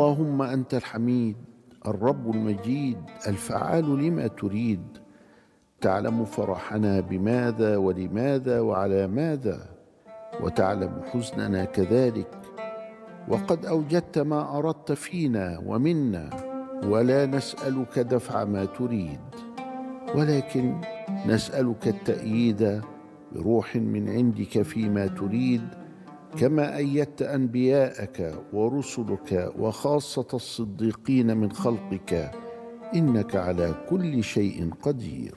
اللهم انت الحميد الرب المجيد الفعال لما تريد تعلم فرحنا بماذا ولماذا وعلى ماذا وتعلم حزننا كذلك وقد اوجدت ما اردت فينا ومنا ولا نسالك دفع ما تريد ولكن نسالك التاييد بروح من عندك فيما تريد كما ايدت انبياءك ورسلك وخاصه الصديقين من خلقك انك على كل شيء قدير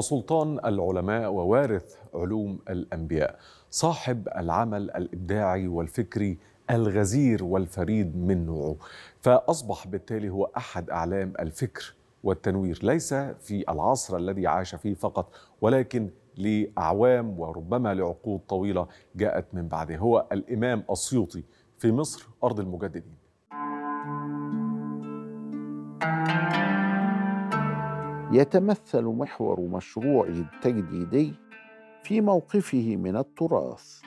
وسلطان سلطان العلماء ووارث علوم الانبياء صاحب العمل الابداعي والفكري الغزير والفريد من نوعه فاصبح بالتالي هو احد اعلام الفكر والتنوير ليس في العصر الذي عاش فيه فقط ولكن لاعوام وربما لعقود طويله جاءت من بعده هو الامام السيوطي في مصر ارض المجددين يتمثل محور مشروعه التجديدي في موقفه من التراث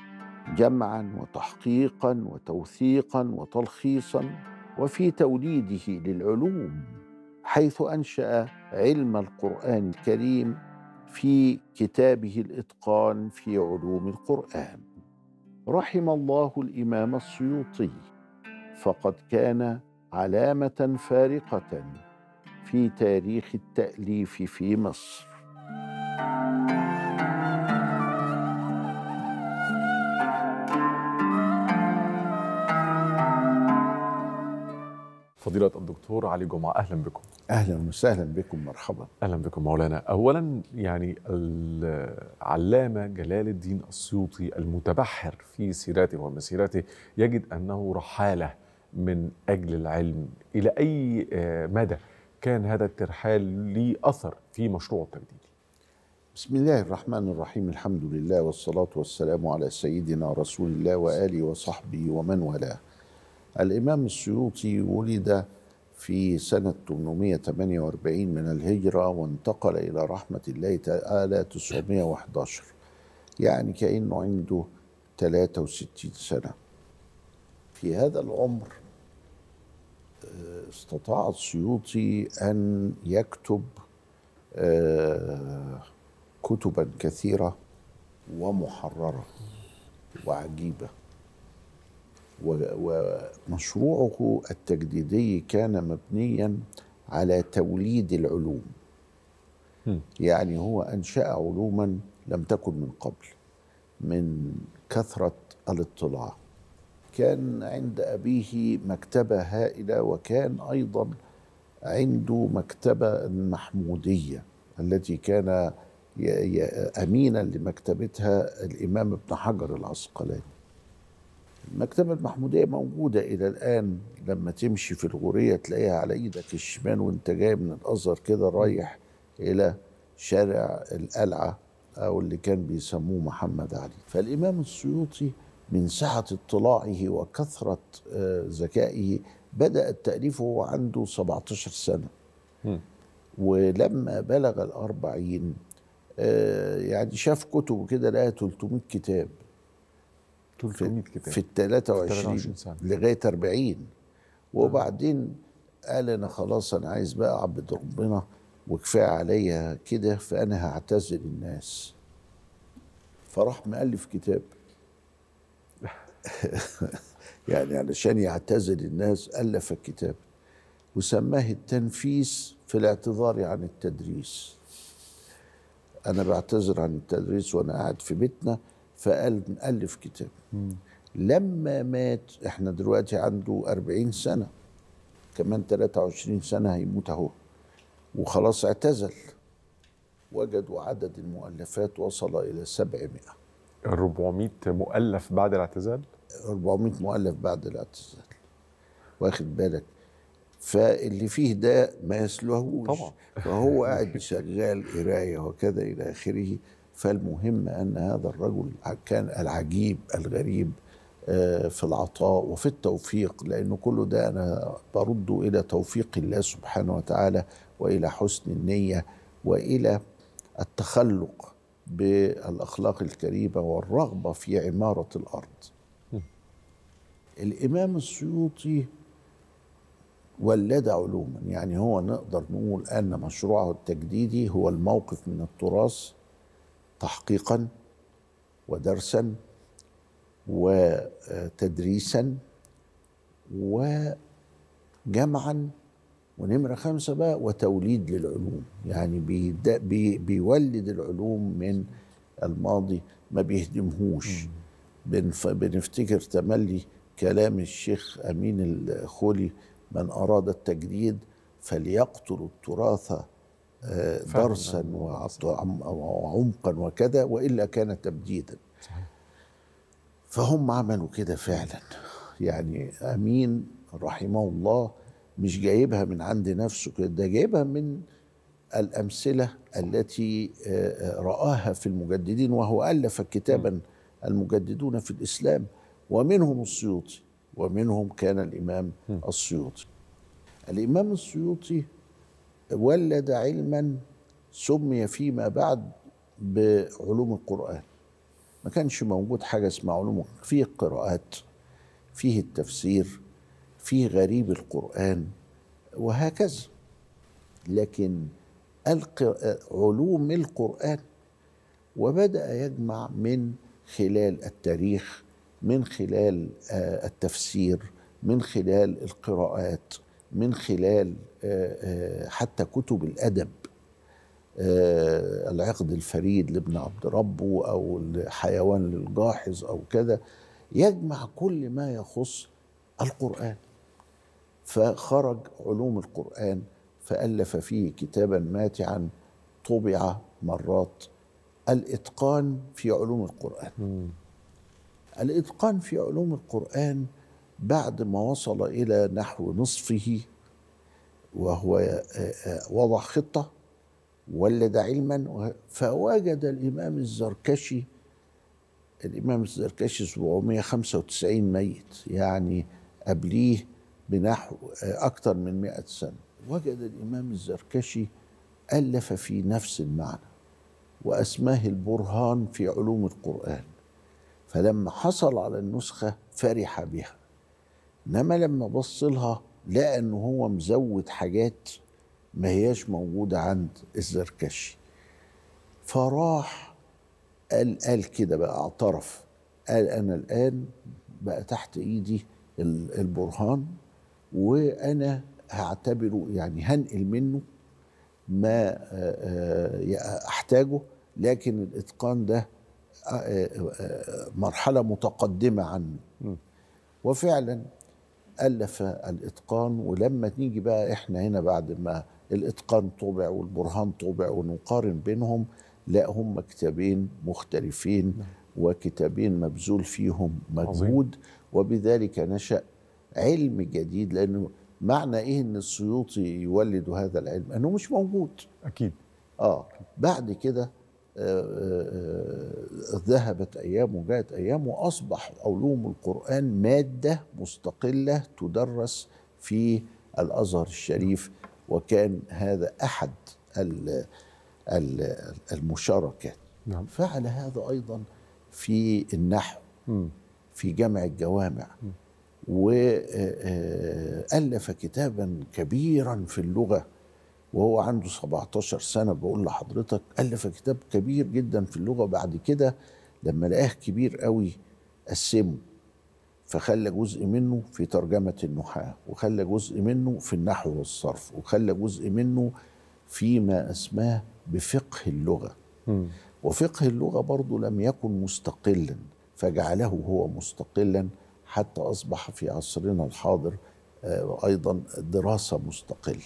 جمعا وتحقيقا وتوثيقا وتلخيصا وفي توليده للعلوم حيث انشا علم القران الكريم في كتابه الاتقان في علوم القران رحم الله الامام السيوطي فقد كان علامه فارقه في تاريخ التأليف في مصر فضيلة الدكتور علي جمعة أهلا بكم أهلا وسهلا بكم مرحبا أهلا بكم مولانا أولا يعني العلامة جلال الدين السيوطي المتبحر في سيرته ومسيرته يجد أنه رحالة من أجل العلم إلى أي آه، مدى كان هذا الترحال لي أثر في مشروع التجديد بسم الله الرحمن الرحيم الحمد لله والصلاة والسلام على سيدنا رسول الله وآله وصحبه ومن والاه الإمام السيوطي ولد في سنة 848 من الهجرة وانتقل إلى رحمة الله تعالى 911 يعني كأنه عنده 63 سنة في هذا العمر استطاع السيوطي أن يكتب آه، كتبا كثيرة ومحررة وعجيبة ومشروعه التجديدي كان مبنيا على توليد العلوم يعني هو أنشأ علوما لم تكن من قبل من كثرة الاطلاع كان عند أبيه مكتبة هائلة وكان أيضا عنده مكتبة المحمودية التي كان أمينا لمكتبتها الإمام ابن حجر العسقلاني المكتبة المحمودية موجودة إلى الآن لما تمشي في الغورية تلاقيها على إيدك الشمال وانت جاي من الأزهر كده رايح إلى شارع القلعة أو اللي كان بيسموه محمد علي فالإمام السيوطي من سعة اطلاعه وكثرة آه، ذكائه بدأ التأليف وهو عنده 17 سنة م. ولما بلغ الأربعين آه، يعني شاف كتبه كده لقى 300 كتاب 300 كتاب في ال 23 سنة. لغاية 40 وبعدين قال أنا خلاص أنا عايز بقى أعبد ربنا وكفاية عليا كده فأنا هعتزل الناس فراح مألف كتاب يعني علشان يعتزل الناس ألف الكتاب وسماه التنفيس في الاعتذار عن التدريس أنا بعتذر عن التدريس وأنا قاعد في بيتنا فقال ألف كتاب لما مات احنا دلوقتي عنده 40 سنة كمان 23 سنة هيموت اهو وخلاص اعتزل وجدوا عدد المؤلفات وصل إلى 700 400 مؤلف بعد الاعتزال؟ 400 مؤلف بعد الاعتزال واخد بالك فاللي فيه ده ما يسلهوش طبعا فهو قاعد شغال قرايه وكذا الى اخره فالمهم ان هذا الرجل كان العجيب الغريب آه، في العطاء وفي التوفيق لأن كل ده أنا برده إلى توفيق الله سبحانه وتعالى وإلى حسن النية وإلى التخلق بالأخلاق الكريمة والرغبة في عمارة الأرض الإمام السيوطي ولد علوما يعني هو نقدر نقول أن مشروعه التجديدي هو الموقف من التراث تحقيقا ودرسا وتدريسا وجمعا ونمرة خمسة بقى وتوليد للعلوم يعني بي بيولد العلوم من الماضي ما بيهدمهوش بنفتكر تملي كلام الشيخ أمين الخولي من أراد التجديد فليقتل التراث آه، درسا وعمقا وكذا وإلا كان تبديدا فهم عملوا كده فعلا يعني أمين رحمه الله مش جايبها من عند نفسه كده ده جايبها من الأمثلة التي آه، آه، رآها في المجددين وهو ألف كتابا المجددون في الإسلام ومنهم السيوطي ومنهم كان الإمام السيوطي الإمام السيوطي ولد علما سمي فيما بعد بعلوم القرآن ما كانش موجود حاجة اسمها علوم فيه القراءات فيه التفسير فيه غريب القرآن وهكذا لكن علوم القرآن وبدأ يجمع من خلال التاريخ من خلال آه، التفسير من خلال القراءات من خلال آه، آه، حتى كتب الادب العقد الفريد لابن عبد ربه او الحيوان للجاحظ او كذا يجمع كل ما يخص القران فخرج علوم القران فالف فيه كتابا ماتعا طبع مرات الاتقان في علوم القران الإتقان في علوم القرآن بعد ما وصل إلى نحو نصفه وهو وضع خطة ولد علما فوجد الإمام الزركشي الإمام الزركشي 795 ميت يعني قبليه بنحو أكثر من 100 سنة وجد الإمام الزركشي ألف في نفس المعنى وأسماه البرهان في علوم القرآن فلما حصل على النسخة فرح بها إنما لما بص لها لقى إن هو مزود حاجات ما هياش موجودة عند الزركشي فراح قال قال كده بقى اعترف قال أنا الآن بقى تحت إيدي البرهان وأنا هعتبره يعني هنقل منه ما آه، آه، أحتاجه لكن الإتقان ده مرحلة متقدمة عنه وفعلا ألف الإتقان ولما نيجي بقى إحنا هنا بعد ما الإتقان طبع والبرهان طبع ونقارن بينهم لا هم كتابين مختلفين نعم. وكتابين مبذول فيهم مجهود وبذلك نشأ علم جديد لأنه معنى إيه إن السيوطي يولد هذا العلم؟ أنه مش موجود أكيد آه بعد كده آه، آه، آه، ذهبت أيام وجاءت أيام وأصبح علوم القرآن مادة مستقلة تدرس في الأزهر الشريف وكان هذا أحد المشاركات نعم. فعل هذا أيضا في النحو في جمع الجوامع وألف كتابا كبيرا في اللغة وهو عنده 17 سنة بقول لحضرتك ألف كتاب كبير جدا في اللغة بعد كده لما لقاه كبير قوي قسمه فخلى جزء منه في ترجمة النحاة وخلى جزء منه في النحو والصرف وخلى جزء منه فيما أسماه بفقه اللغة م. وفقه اللغة برضه لم يكن مستقلا فجعله هو مستقلا حتى أصبح في عصرنا الحاضر آه، أيضا دراسة مستقلة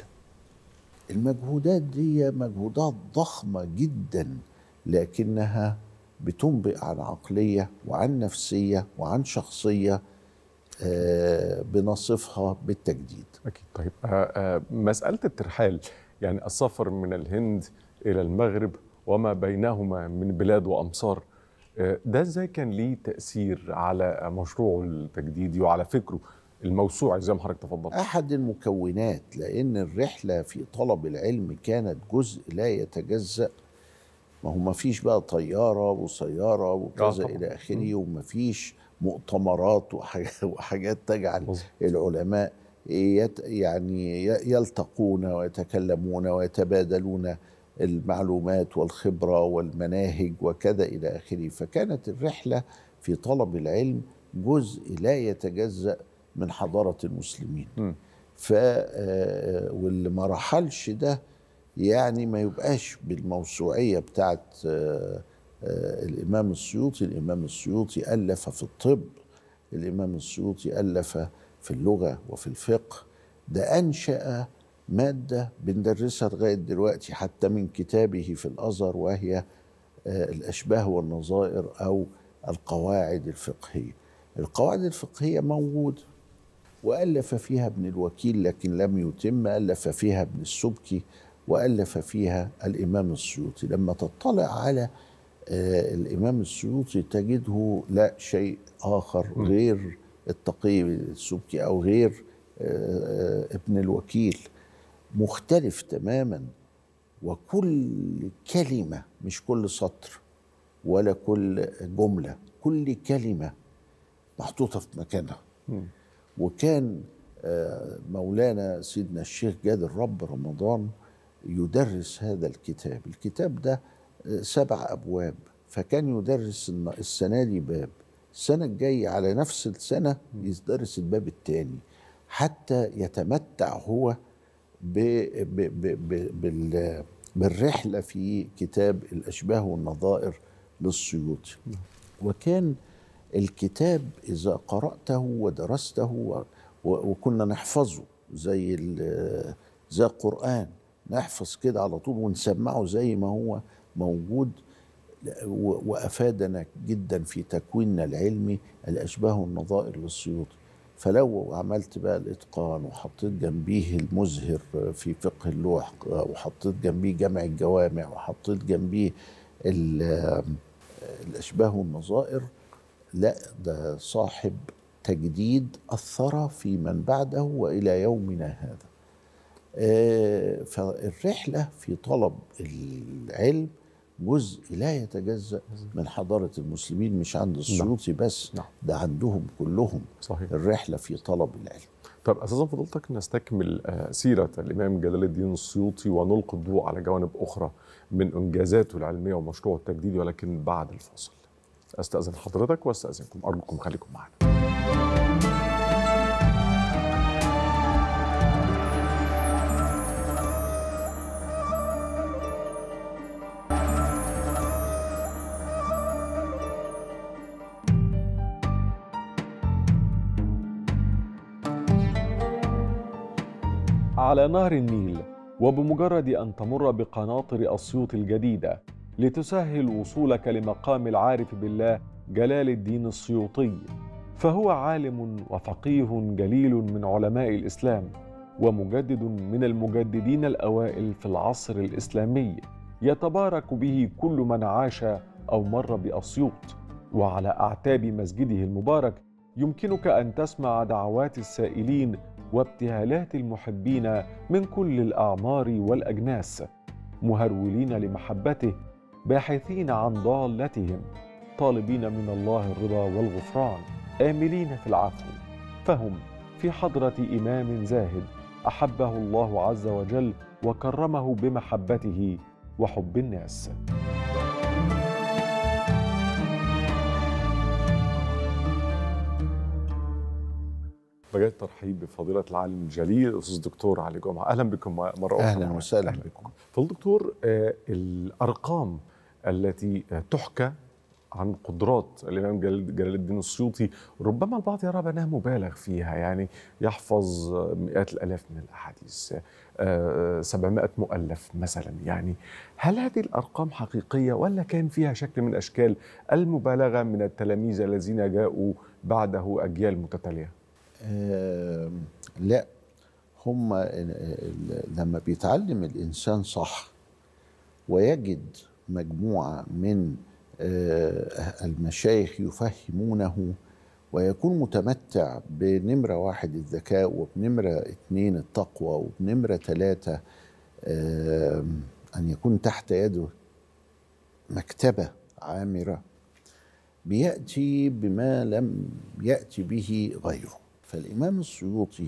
المجهودات دي مجهودات ضخمة جدا لكنها بتنبئ عن عقلية وعن نفسية وعن شخصية آه، بنصفها بالتجديد أكيد طيب آه، آه، مسألة الترحال يعني السفر من الهند إلى المغرب وما بينهما من بلاد وأمصار ده ازاي كان ليه تأثير على مشروعه التجديدي وعلى فكره الموسوعة زي ما حضرتك تفضلت أحد المكونات لأن الرحلة في طلب العلم كانت جزء لا يتجزأ ما هو ما فيش بقى طيارة وسيارة وكذا آه، إلى آخره وما فيش مؤتمرات وحاجات تجعل العلماء يعني يلتقون ويتكلمون ويتبادلون المعلومات والخبرة والمناهج وكذا إلى آخره فكانت الرحلة في طلب العلم جزء لا يتجزأ من حضارة المسلمين ف آه، آه، واللي ما رحلش ده يعني ما يبقاش بالموسوعية بتاعت آه، الإمام السيوطي الإمام السيوطي ألف في الطب الإمام السيوطي ألف في اللغة وفي الفقه ده أنشأ مادة بندرسها لغاية دلوقتي حتى من كتابه في الأزهر وهي الأشباه والنظائر أو القواعد الفقهية القواعد الفقهية موجودة وألف فيها ابن الوكيل لكن لم يتم ألف فيها ابن السبكي وألف فيها الإمام السيوطي لما تطلع على آه، الإمام السيوطي تجده لا شيء آخر غير التقي السبكي أو غير آه، ابن الوكيل مختلف تماما وكل كلمة مش كل سطر ولا كل جملة كل كلمة محطوطة في مكانها وكان آه، مولانا سيدنا الشيخ جاد الرب رمضان يدرس هذا الكتاب الكتاب ده آه، سبع أبواب فكان يدرس السنة دي باب السنة الجاية على نفس السنة يدرس الباب الثاني حتى يتمتع هو ب ب ب بـ بال بالرحلة في كتاب الأشباه والنظائر للسيوطي نعم. وكان الكتاب إذا قرأته ودرسته وكنا نحفظه زي زي القرآن نحفظ كده على طول ونسمعه زي ما هو موجود وأفادنا جدا في تكويننا العلمي الأشباه والنظائر للسيوطي فلو عملت بقى الإتقان وحطيت جنبيه المزهر في فقه اللوح وحطيت جنبيه جمع الجوامع وحطيت جنبيه الأشباه والنظائر لا ده صاحب تجديد أثر في من بعده وإلى يومنا هذا آه، فالرحلة في طلب العلم جزء لا يتجزأ من حضارة المسلمين مش عند نعم. السيوطي بس نعم. ده عندهم كلهم صحيح. الرحلة في طلب العلم طب أساسا فضلتك نستكمل آه، سيرة الإمام جلال الدين السيوطي ونلقي الضوء على جوانب أخرى من إنجازاته العلمية ومشروعه التجديدي ولكن بعد الفاصل استاذن حضرتك واستاذنكم ارجوكم خليكم معنا على نهر النيل وبمجرد أن تمر بقناطر أسيوط الجديدة لتسهل وصولك لمقام العارف بالله جلال الدين السيوطي فهو عالم وفقيه جليل من علماء الإسلام ومجدد من المجددين الأوائل في العصر الإسلامي يتبارك به كل من عاش أو مر بأسيوط وعلى أعتاب مسجده المبارك يمكنك أن تسمع دعوات السائلين وابتهالات المحبين من كل الأعمار والأجناس مهرولين لمحبته باحثين عن ضالتهم طالبين من الله الرضا والغفران آملين في العفو فهم في حضرة إمام زاهد أحبه الله عز وجل وكرمه بمحبته وحب الناس. بجد ترحيب بفضيلة العالم الجليل الأستاذ الدكتور علي جمعة أهلا بكم مرة أخرى أهلا وسهلا بكم فالدكتور آه، الأرقام التي تحكى عن قدرات الامام جلال الدين السيوطي ربما البعض يرى بانها مبالغ فيها يعني يحفظ مئات الالاف من الاحاديث 700 آه، مؤلف مثلا يعني هل هذه الارقام حقيقيه ولا كان فيها شكل من اشكال المبالغه من التلاميذ الذين جاءوا بعده اجيال متتاليه؟ أه لا هم لما بيتعلم الانسان صح ويجد مجموعه من آه، المشايخ يفهمونه ويكون متمتع بنمرة واحد الذكاء وبنمرة اتنين التقوى وبنمرة تلاتة آه، أن يكون تحت يده مكتبة عامرة بيأتي بما لم يأتي به غيره فالإمام السيوطي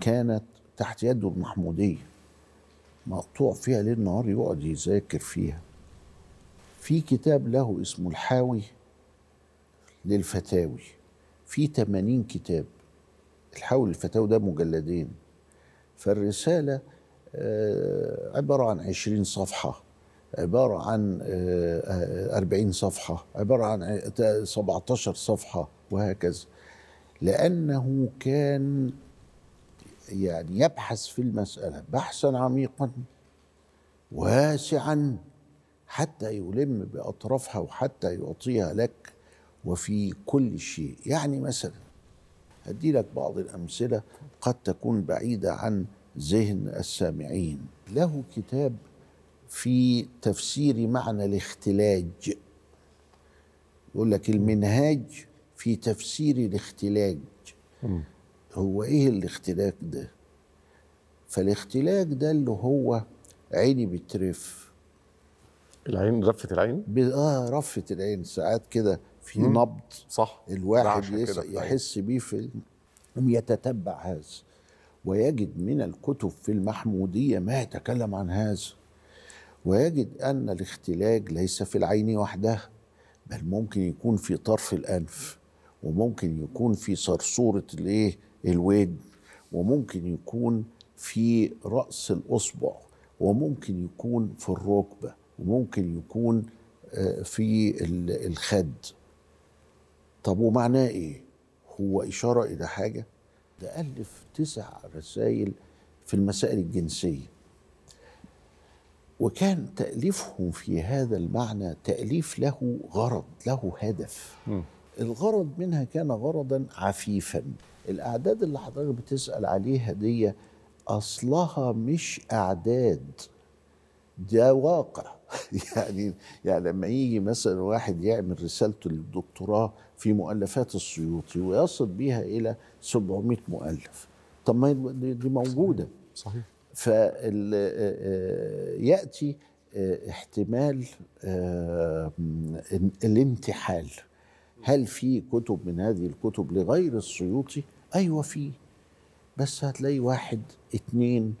كانت تحت يده المحمودية مقطوع فيها ليل نهار يقعد يذاكر فيها في كتاب له اسمه الحاوي للفتاوي في 80 كتاب الحاوي للفتاوي ده مجلدين فالرسالة آه، عبارة عن 20 صفحة عبارة عن 40 آه، صفحة عبارة عن 17 صفحة وهكذا لأنه كان يعني يبحث في المسألة بحثا عميقا واسعا حتى يلم بأطرافها وحتى يعطيها لك وفي كل شيء يعني مثلا هدي لك بعض الأمثلة قد تكون بعيدة عن ذهن السامعين له كتاب في تفسير معنى الاختلاج يقول لك المنهاج في تفسير الاختلاج هو ايه الاختلاج ده فالاختلاج ده اللي هو عيني بترف العين رفه العين اه رفه العين ساعات كده في مم. نبض صح الواحد يحس بيه في يتتبع هذا ويجد من الكتب في المحموديه ما يتكلم عن هذا ويجد ان الاختلاج ليس في العين وحدها بل ممكن يكون في طرف الانف وممكن يكون في صرصوره الايه الودن وممكن يكون في راس الاصبع وممكن يكون في الركبه وممكن يكون آه، في الخد طب ومعناه ايه هو اشاره الى حاجه ده الف تسع رسائل في المسائل الجنسيه وكان تاليفهم في هذا المعنى تاليف له غرض له هدف م. الغرض منها كان غرضا عفيفا الاعداد اللي حضرتك بتسال عليها دي اصلها مش اعداد ده واقع يعني يعني لما يجي مثلا واحد يعمل رسالته للدكتوراه في مؤلفات السيوطي ويصل بيها الى 700 مؤلف طب ما دي موجوده صحيح, صحيح. فياتي آه، آه، آه، احتمال الانتحال هل في كتب من هذه الكتب لغير السيوطي ايوه في بس هتلاقي واحد اتنين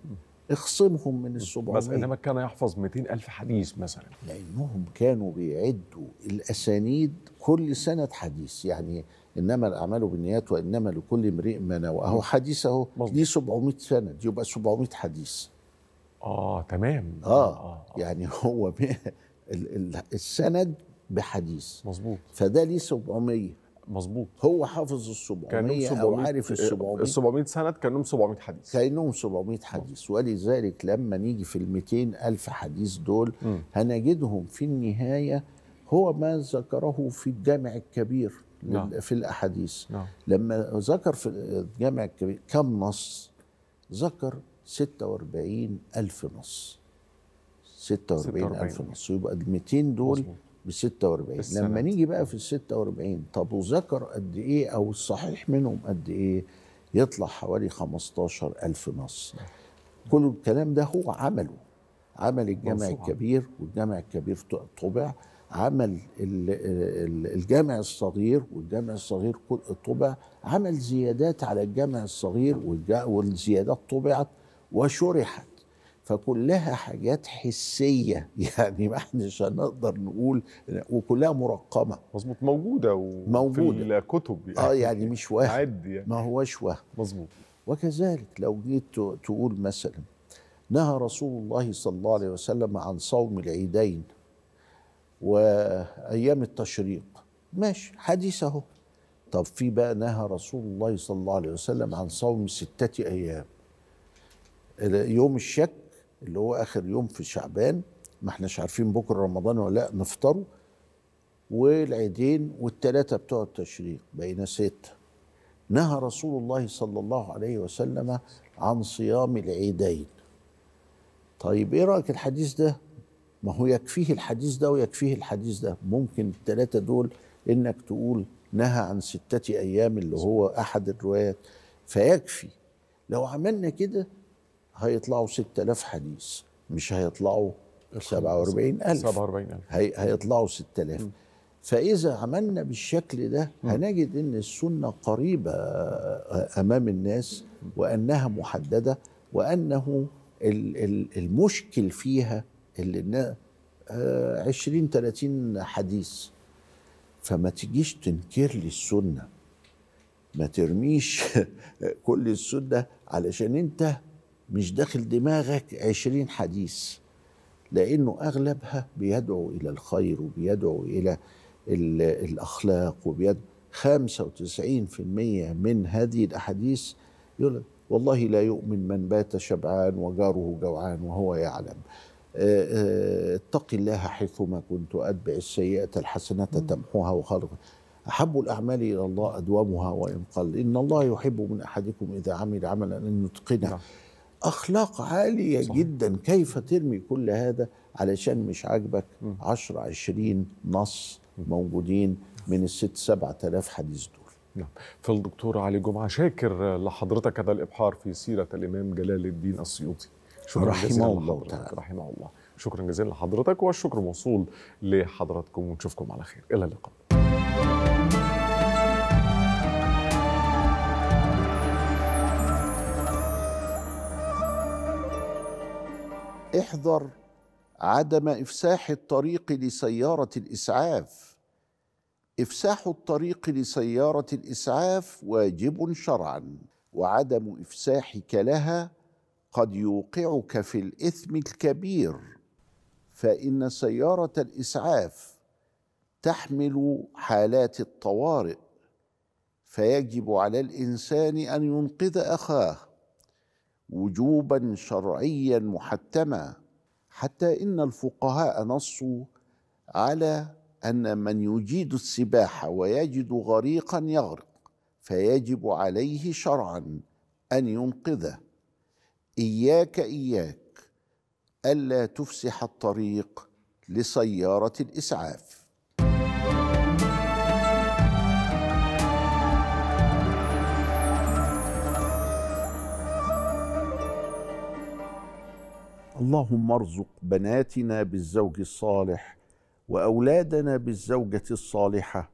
اخصمهم من ال 700 بس انما كان يحفظ 200 الف حديث مثلا لانهم كانوا بيعدوا الاسانيد كل سنه حديث يعني انما الاعمال بالنيات وانما لكل امرئ ما نوى اهو حديث اهو دي 700 سند يبقى 700 حديث اه تمام آه, آه, آه, آه. يعني هو السند بحديث مظبوط فده ليه 700 مظبوط هو حافظ ال 700 او عارف ال 700 ال 700 سند كانهم 700 حديث كانهم 700 حديث ولذلك لما نيجي في ال 200 الف حديث دول هنجدهم في النهايه هو ما ذكره في الجامع الكبير نعم. في الاحاديث نعم. لما ذكر في الجامع الكبير كم نص ذكر 46 الف نص 46 الف نص يبقى ال 200 دول مظبوط. ب 46 لما نيجي بقى في ال 46 طب وذكر قد ايه او الصحيح منهم قد ايه يطلع حوالي 15000 نص كل الكلام ده هو عمله عمل الجامع الكبير والجامع الكبير طبع عمل الجامع الصغير والجامع الصغير طبع عمل زيادات على الجامع الصغير والزيادات طبعت وشرحت فكلها حاجات حسيه يعني ما احناش هنقدر نقول وكلها مرقمه مظبوط موجوده موجودة في الكتب يعني اه يعني مش وهم يعني. ما هوش وهم مظبوط وكذلك لو جيت تقول مثلا نهى رسول الله صلى الله عليه وسلم عن صوم العيدين وايام التشريق ماشي حديث اهو طب في بقى نهى رسول الله صلى الله عليه وسلم عن صوم ستة أيام يوم الشك اللي هو اخر يوم في شعبان ما احناش عارفين بكره رمضان ولا لا نفطره والعيدين والثلاثه بتوع التشريق بين سته نهى رسول الله صلى الله عليه وسلم عن صيام العيدين طيب ايه رايك الحديث ده ما هو يكفيه الحديث ده ويكفيه الحديث ده ممكن الثلاثه دول انك تقول نهى عن سته ايام اللي هو احد الروايات فيكفي لو عملنا كده هيطلعوا 6000 حديث مش هيطلعوا 47000 47000 هي هيطلعوا 6000 فإذا عملنا بالشكل ده هنجد أن السنة قريبة آه، أمام الناس وأنها محددة وأنه المشكل فيها اللي 20 30 آه، حديث فما تجيش تنكر لي السنة ما ترميش كل السنة علشان أنت مش داخل دماغك عشرين حديث لأنه أغلبها بيدعو إلى الخير وبيدعو إلى الأخلاق وبيدعو 95% من هذه الأحاديث يقول والله لا يؤمن من بات شبعان وجاره جوعان وهو يعلم آه، آه، اتق الله حيثما كنت أتبع السيئة الحسنة تمحوها وخلق أحب الأعمال إلى الله أدومها وإن قل إن الله يحب من أحدكم إذا عمل عملا أن يتقنه نعم. أخلاق عالية صح. جدا كيف ترمي كل هذا علشان مش عاجبك 10 20 نص موجودين من الست سبعة آلاف حديث دول نعم فالدكتور علي جمعة شاكر لحضرتك هذا الإبحار في سيرة الإمام جلال الدين السيوطي شكرا جزيلا الله لحضرتك رحمه الله شكرا جزيلا لحضرتك والشكر موصول لحضراتكم ونشوفكم على خير إلى اللقاء احذر عدم افساح الطريق لسياره الاسعاف افساح الطريق لسياره الاسعاف واجب شرعا وعدم افساحك لها قد يوقعك في الاثم الكبير فان سياره الاسعاف تحمل حالات الطوارئ فيجب على الانسان ان ينقذ اخاه وجوبا شرعيا محتما حتى ان الفقهاء نصوا على ان من يجيد السباحه ويجد غريقا يغرق فيجب عليه شرعا ان ينقذه اياك اياك الا تفسح الطريق لسياره الاسعاف اللهم ارزق بناتنا بالزوج الصالح واولادنا بالزوجه الصالحه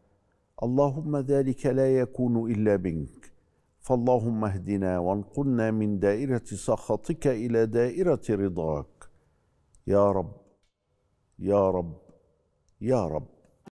اللهم ذلك لا يكون الا منك فاللهم اهدنا وانقلنا من دائره سخطك الى دائره رضاك يا رب يا رب يا رب